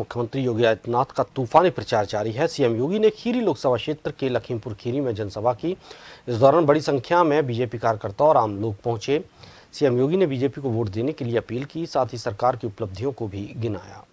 मुख्यमंत्री योगी आदित्यनाथ का तूफानी प्रचार जारी है सीएम योगी ने खीरी लोकसभा क्षेत्र के लखीमपुर खीरी में जनसभा की इस दौरान बड़ी संख्या में बीजेपी कार्यकर्ता और आम लोग पहुंचे सीएम योगी ने बीजेपी को वोट देने के लिए अपील की साथ ही सरकार की उपलब्धियों को भी गिनाया